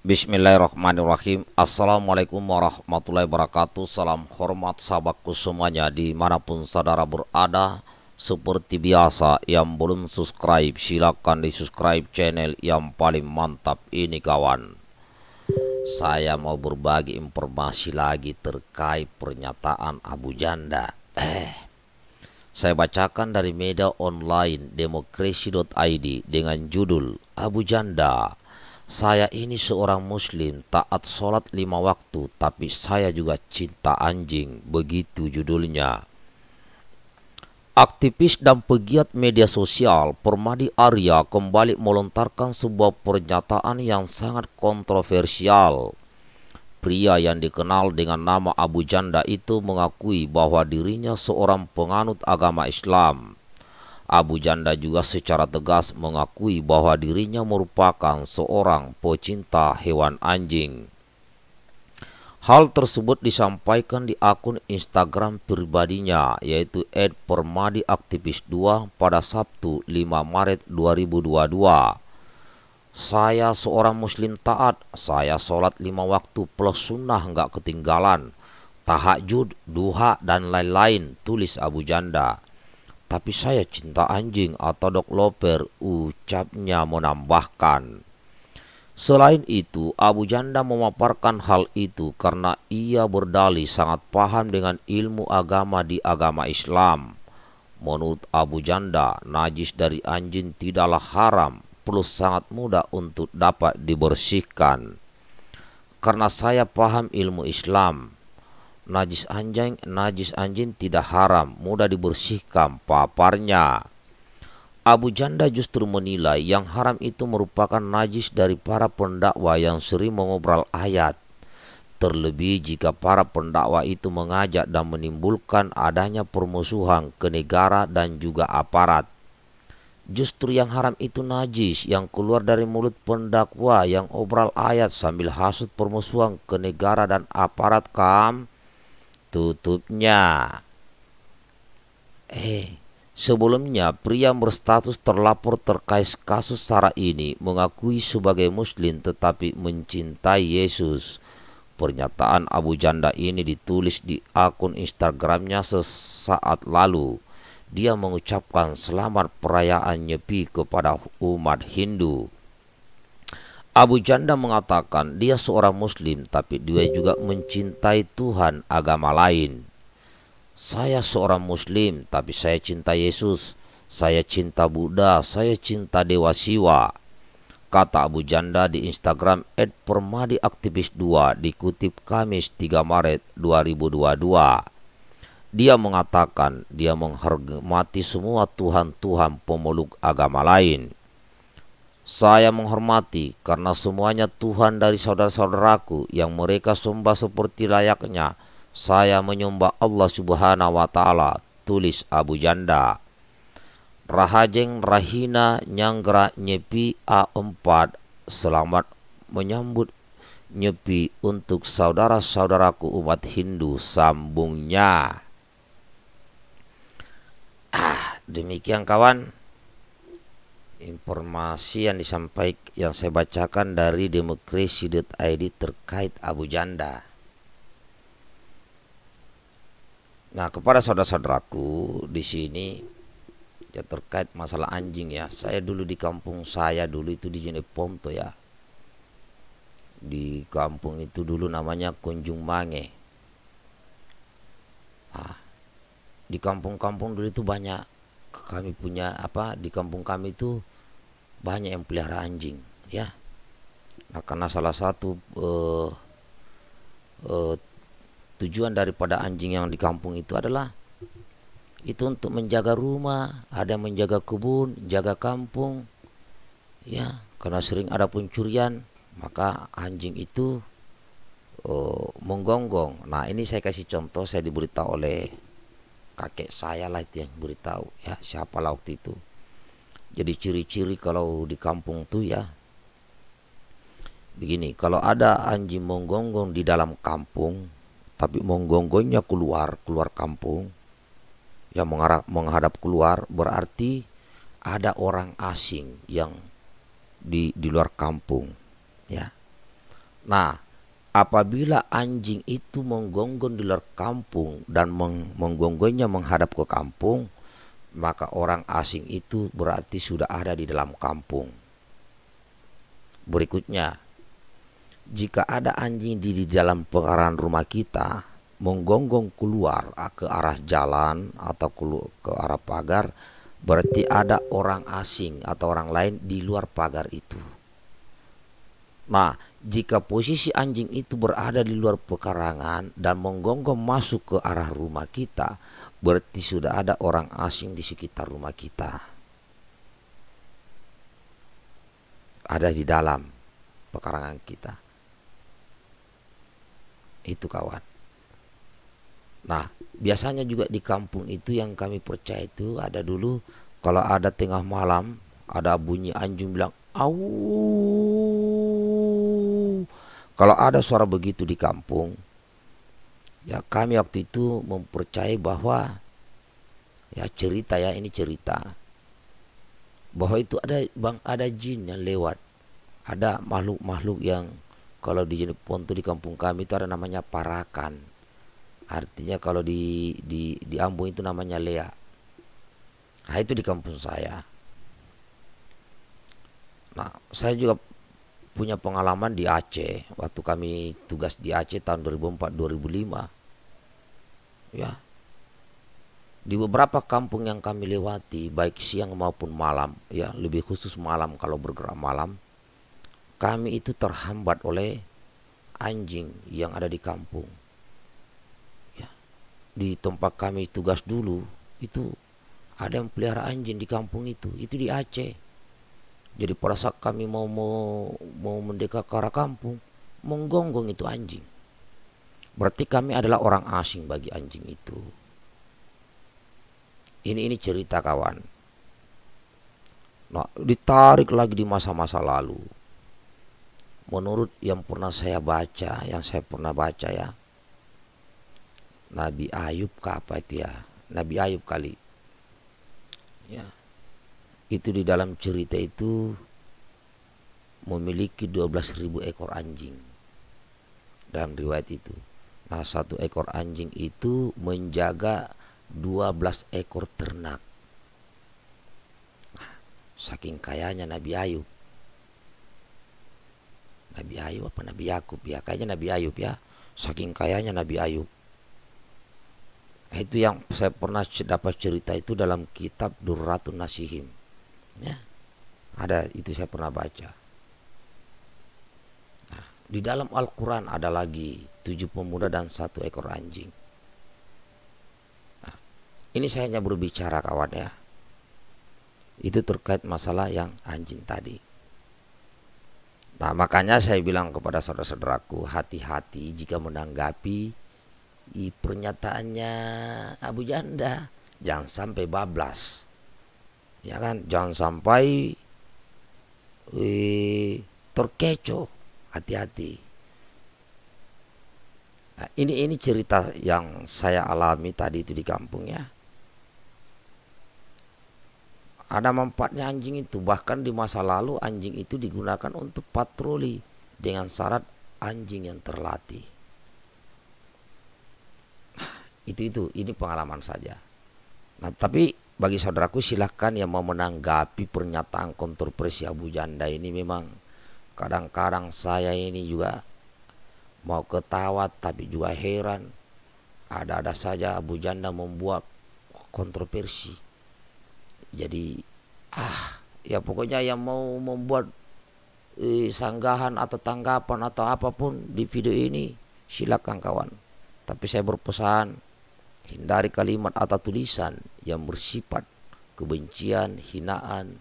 Bismillahirrahmanirrahim Assalamualaikum warahmatullahi wabarakatuh Salam hormat sahabatku semuanya Dimanapun saudara berada Seperti biasa Yang belum subscribe Silahkan di subscribe channel yang paling mantap ini kawan Saya mau berbagi informasi lagi Terkait pernyataan Abu Janda Eh saya bacakan dari media online demokrasi.id dengan judul Abu Janda saya ini seorang muslim, taat sholat lima waktu, tapi saya juga cinta anjing, begitu judulnya. Aktivis dan pegiat media sosial Permadi Arya kembali melontarkan sebuah pernyataan yang sangat kontroversial. Pria yang dikenal dengan nama Abu Janda itu mengakui bahwa dirinya seorang penganut agama Islam. Abu Janda juga secara tegas mengakui bahwa dirinya merupakan seorang pecinta hewan anjing. Hal tersebut disampaikan di akun Instagram pribadinya yaitu @permadiaktivis2 pada Sabtu 5 Maret 2022. Saya seorang muslim taat, saya sholat lima waktu plus sunnah nggak ketinggalan. Tahajud, duha, dan lain-lain, tulis Abu Janda. Tapi saya cinta anjing atau dog lover, ucapnya menambahkan. Selain itu, Abu Janda memaparkan hal itu karena ia berdalih sangat paham dengan ilmu agama di agama Islam. Menurut Abu Janda, najis dari anjing tidaklah haram, plus sangat mudah untuk dapat dibersihkan. Karena saya paham ilmu Islam, najis anjing najis anjing tidak haram mudah dibersihkan paparnya Abu Janda justru menilai yang haram itu merupakan najis dari para pendakwa yang sering mengobrol ayat. Terlebih jika para pendakwa itu mengajak dan menimbulkan adanya permusuhan ke negara dan juga aparat. Justru yang haram itu najis yang keluar dari mulut pendakwa yang obral ayat sambil hasut permusuhan ke negara dan aparat kam tutupnya. Eh, sebelumnya pria berstatus terlapor terkait kasus Sarah ini mengakui sebagai muslim tetapi mencintai Yesus. Pernyataan Abu Janda ini ditulis di akun Instagramnya sesaat lalu. Dia mengucapkan selamat perayaan Nyepi kepada umat Hindu. Abu Janda mengatakan dia seorang muslim tapi dia juga mencintai Tuhan agama lain. Saya seorang muslim tapi saya cinta Yesus, saya cinta Buddha, saya cinta Dewa Siwa. Kata Abu Janda di Instagram @permadiaktivis2 dikutip Kamis 3 Maret 2022. Dia mengatakan dia menghormati semua tuhan-tuhan pemeluk agama lain. Saya menghormati karena semuanya Tuhan dari saudara-saudaraku yang mereka sembah seperti layaknya. Saya menyembah Allah Subhanahu wa taala, tulis Abu Janda. Rahajeng Rahina Nyanggra Nyepi A4 selamat menyambut Nyepi untuk saudara-saudaraku umat Hindu sambungnya. Ah, demikian kawan informasi yang disampaikan yang saya bacakan dari demokrasi.id terkait Abu Janda. Nah, kepada saudara-saudaraku di sini ya terkait masalah anjing ya. Saya dulu di kampung saya dulu itu di Jeneponto ya. Di kampung itu dulu namanya Kunjung Mange. Nah, di kampung-kampung dulu itu banyak kami punya apa di kampung kami itu banyak yang pelihara anjing ya nah karena salah satu uh, uh, tujuan daripada anjing yang di kampung itu adalah itu untuk menjaga rumah ada yang menjaga kebun jaga kampung ya karena sering ada pencurian maka anjing itu uh, menggonggong nah ini saya kasih contoh saya diberitahu oleh kakek saya lah itu yang beritahu ya siapa lah waktu itu jadi ciri-ciri kalau di kampung tuh ya begini, kalau ada anjing menggonggong di dalam kampung tapi menggonggongnya keluar, keluar kampung yang mengarah, menghadap keluar berarti ada orang asing yang di di luar kampung ya. Nah, apabila anjing itu menggonggong di luar kampung dan meng, menggonggongnya menghadap ke kampung, maka orang asing itu berarti sudah ada di dalam kampung. Berikutnya, jika ada anjing di, di dalam pengarahan rumah kita menggonggong keluar ah, ke arah jalan atau ke arah pagar, berarti ada orang asing atau orang lain di luar pagar itu. Nah, jika posisi anjing itu berada di luar pekarangan dan menggonggong masuk ke arah rumah kita, berarti sudah ada orang asing di sekitar rumah kita. Ada di dalam pekarangan kita. Itu kawan. Nah, biasanya juga di kampung itu yang kami percaya itu ada dulu kalau ada tengah malam ada bunyi anjing bilang au. Kalau ada suara begitu di kampung, ya kami waktu itu mempercayai bahwa ya cerita ya ini cerita bahwa itu ada bang ada jin yang lewat ada makhluk-makhluk yang kalau di Jepun tuh di kampung kami itu ada namanya parakan artinya kalau di di di Ambon itu namanya lea nah itu di kampung saya nah saya juga punya pengalaman di Aceh waktu kami tugas di Aceh tahun 2004-2005 ya di beberapa kampung yang kami lewati baik siang maupun malam ya lebih khusus malam kalau bergerak malam kami itu terhambat oleh anjing yang ada di kampung ya di tempat kami tugas dulu itu ada yang pelihara anjing di kampung itu itu di Aceh jadi pada saat kami mau mau, mau mendeka ke arah kampung, menggonggong itu anjing. Berarti kami adalah orang asing bagi anjing itu. Ini ini cerita kawan. Nah, ditarik lagi di masa-masa lalu. Menurut yang pernah saya baca, yang saya pernah baca ya. Nabi Ayub ke apa itu ya? Nabi Ayub kali. Ya itu di dalam cerita itu memiliki 12.000 ekor anjing dan riwayat itu. Nah, satu ekor anjing itu menjaga 12 ekor ternak. Nah, saking kayanya Nabi Ayub. Nabi Ayub apa Nabi Yakub ya? Kayaknya Nabi Ayub ya. Saking kayanya Nabi Ayub. Nah, itu yang saya pernah dapat cerita itu dalam kitab Durratun Nasihim Ya. Ada itu saya pernah baca. Nah, di dalam Al-Qur'an ada lagi tujuh pemuda dan satu ekor anjing. Nah, ini saya hanya berbicara kawan ya. Itu terkait masalah yang anjing tadi. Nah, makanya saya bilang kepada saudara-saudaraku, hati-hati jika menanggapi i pernyataannya Abu Janda jangan sampai bablas ya kan jangan sampai eh, terkecoh hati-hati nah, ini ini cerita yang saya alami tadi itu di kampung ya ada manfaatnya anjing itu bahkan di masa lalu anjing itu digunakan untuk patroli dengan syarat anjing yang terlatih nah, itu itu ini pengalaman saja nah tapi bagi saudaraku silahkan yang mau menanggapi pernyataan kontroversi Abu Janda ini memang kadang-kadang saya ini juga mau ketawa tapi juga heran ada-ada saja Abu Janda membuat kontroversi jadi ah ya pokoknya yang mau membuat eh, sanggahan atau tanggapan atau apapun di video ini silakan kawan tapi saya berpesan Hindari kalimat atau tulisan yang bersifat kebencian, hinaan,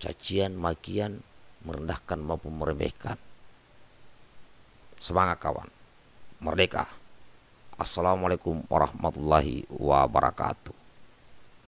cacian, makian, merendahkan maupun meremehkan. Semangat kawan. Merdeka. Assalamualaikum warahmatullahi wabarakatuh.